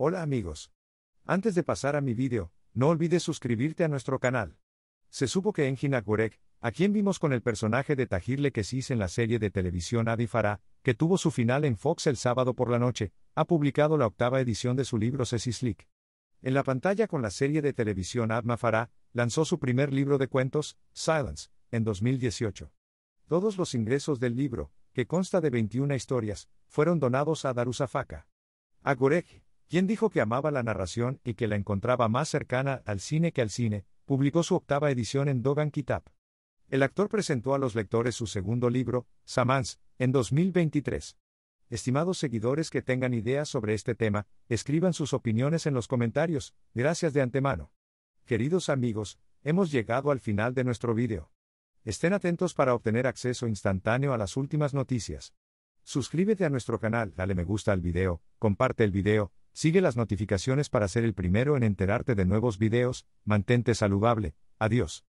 Hola amigos. Antes de pasar a mi vídeo, no olvides suscribirte a nuestro canal. Se supo que Engin Akgurek, a quien vimos con el personaje de Tahir Lekesis en la serie de televisión Adi Farah, que tuvo su final en Fox el sábado por la noche, ha publicado la octava edición de su libro Slick. En la pantalla con la serie de televisión Adma Farah, lanzó su primer libro de cuentos, Silence, en 2018. Todos los ingresos del libro, que consta de 21 historias, fueron donados a Darusafaka. Agurek quien dijo que amaba la narración y que la encontraba más cercana al cine que al cine, publicó su octava edición en Dogan Kitab. El actor presentó a los lectores su segundo libro, Samans, en 2023. Estimados seguidores que tengan ideas sobre este tema, escriban sus opiniones en los comentarios, gracias de antemano. Queridos amigos, hemos llegado al final de nuestro vídeo. Estén atentos para obtener acceso instantáneo a las últimas noticias. Suscríbete a nuestro canal, dale me gusta al video, comparte el video, Sigue las notificaciones para ser el primero en enterarte de nuevos videos, mantente saludable, adiós.